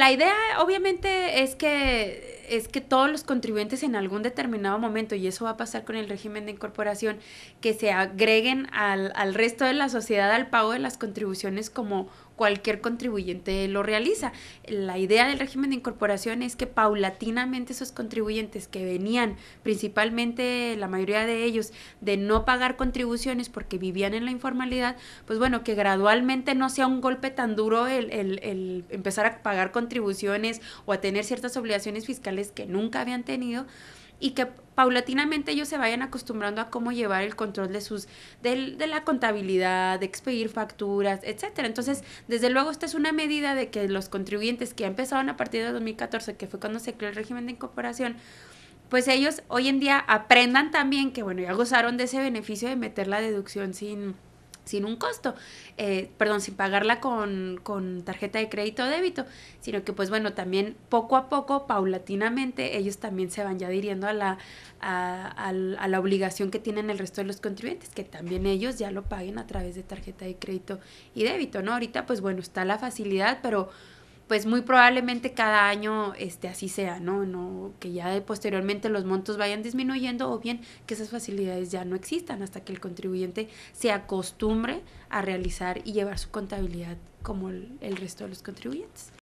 la idea obviamente es que es que todos los contribuyentes en algún determinado momento, y eso va a pasar con el régimen de incorporación, que se agreguen al, resto de la sociedad al pago de las contribuciones como cualquier contribuyente lo realiza. La idea del régimen de incorporación es que paulatinamente esos contribuyentes que venían, principalmente la mayoría de ellos, de no pagar contribuciones porque vivían en la informalidad, pues bueno, que gradualmente no sea un golpe tan duro el, el empezar a pagar contribuciones o a tener ciertas obligaciones fiscales que nunca habían tenido y que paulatinamente ellos se vayan acostumbrando a cómo llevar el control de sus de, la contabilidad, de expedir facturas, etcétera. Entonces, desde luego esta es una medida de que los contribuyentes que empezaron a partir de 2014, que fue cuando se creó el régimen de incorporación, pues ellos hoy en día aprendan también que bueno, ya gozaron de ese beneficio de meter la deducción sin sin un costo, eh, perdón, sin pagarla con, con tarjeta de crédito o débito, sino que pues bueno, también poco a poco, paulatinamente, ellos también se van ya diriendo a la, a, a la obligación que tienen el resto de los contribuyentes, que también ellos ya lo paguen a través de tarjeta de crédito y débito, ¿no? Ahorita pues bueno, está la facilidad, pero pues muy probablemente cada año este, así sea, ¿no? no que ya de, posteriormente los montos vayan disminuyendo o bien que esas facilidades ya no existan hasta que el contribuyente se acostumbre a realizar y llevar su contabilidad como el resto de los contribuyentes.